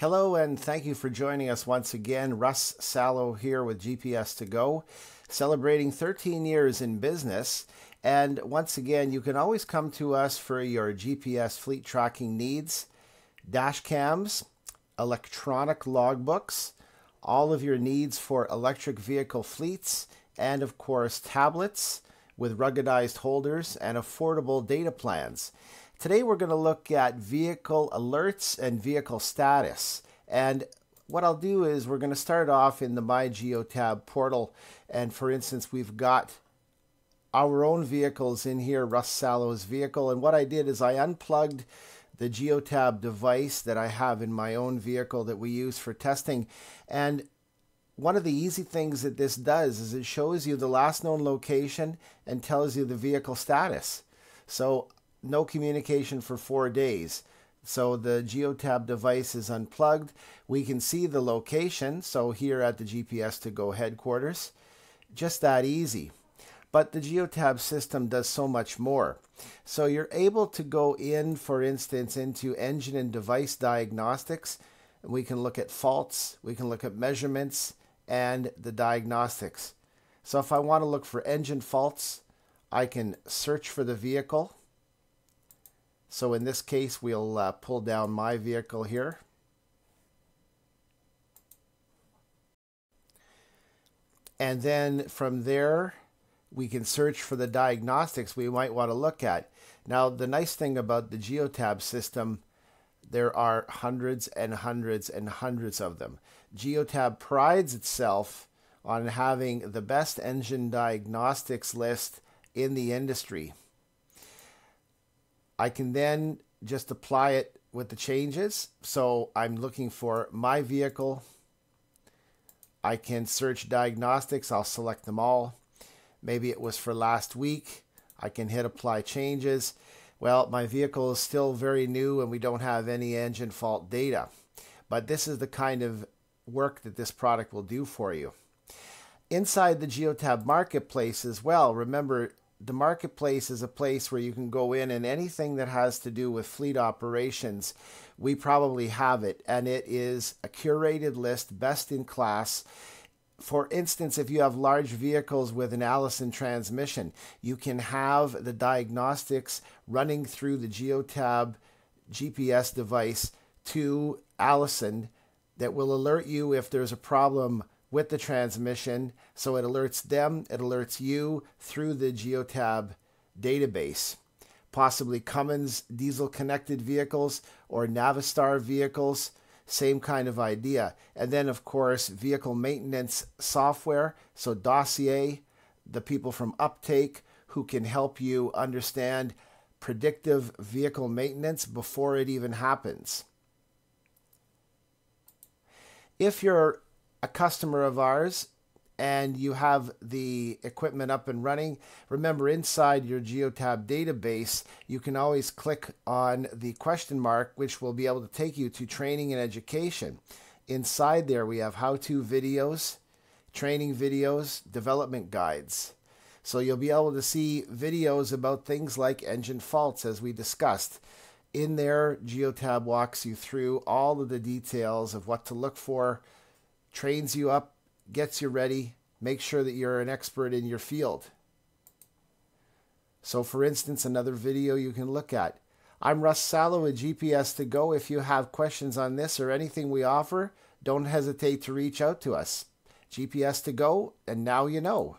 Hello, and thank you for joining us once again. Russ Sallow here with GPS to Go, celebrating 13 years in business. And once again, you can always come to us for your GPS fleet tracking needs, dash cams, electronic logbooks, all of your needs for electric vehicle fleets, and of course, tablets with ruggedized holders and affordable data plans. Today we're going to look at vehicle alerts and vehicle status. And what I'll do is we're going to start off in the My Geotab portal. And for instance, we've got our own vehicles in here, Russ Sallow's vehicle. And what I did is I unplugged the Geotab device that I have in my own vehicle that we use for testing. And one of the easy things that this does is it shows you the last known location and tells you the vehicle status. So no communication for four days. So the Geotab device is unplugged. We can see the location, so here at the GPS to go headquarters. Just that easy. But the Geotab system does so much more. So you're able to go in, for instance, into engine and device diagnostics. We can look at faults, we can look at measurements, and the diagnostics. So if I want to look for engine faults, I can search for the vehicle so in this case, we'll uh, pull down my vehicle here. And then from there, we can search for the diagnostics we might want to look at. Now, the nice thing about the Geotab system, there are hundreds and hundreds and hundreds of them. Geotab prides itself on having the best engine diagnostics list in the industry. I can then just apply it with the changes. So I'm looking for my vehicle. I can search diagnostics. I'll select them all. Maybe it was for last week. I can hit apply changes. Well, my vehicle is still very new and we don't have any engine fault data. But this is the kind of work that this product will do for you. Inside the Geotab Marketplace as well, remember the marketplace is a place where you can go in and anything that has to do with fleet operations, we probably have it. And it is a curated list, best in class. For instance, if you have large vehicles with an Allison transmission, you can have the diagnostics running through the Geotab GPS device to Allison that will alert you if there's a problem with the transmission. So it alerts them, it alerts you through the Geotab database. Possibly Cummins diesel connected vehicles or Navistar vehicles, same kind of idea. And then, of course, vehicle maintenance software. So, Dossier, the people from Uptake who can help you understand predictive vehicle maintenance before it even happens. If you're a customer of ours and you have the equipment up and running, remember inside your Geotab database, you can always click on the question mark, which will be able to take you to training and education. Inside there, we have how to videos, training videos, development guides. So you'll be able to see videos about things like engine faults, as we discussed. In there, Geotab walks you through all of the details of what to look for trains you up, gets you ready, makes sure that you're an expert in your field. So, for instance, another video you can look at. I'm Russ Sallow with GPS to Go. If you have questions on this or anything we offer, don't hesitate to reach out to us. GPS to Go, and now you know.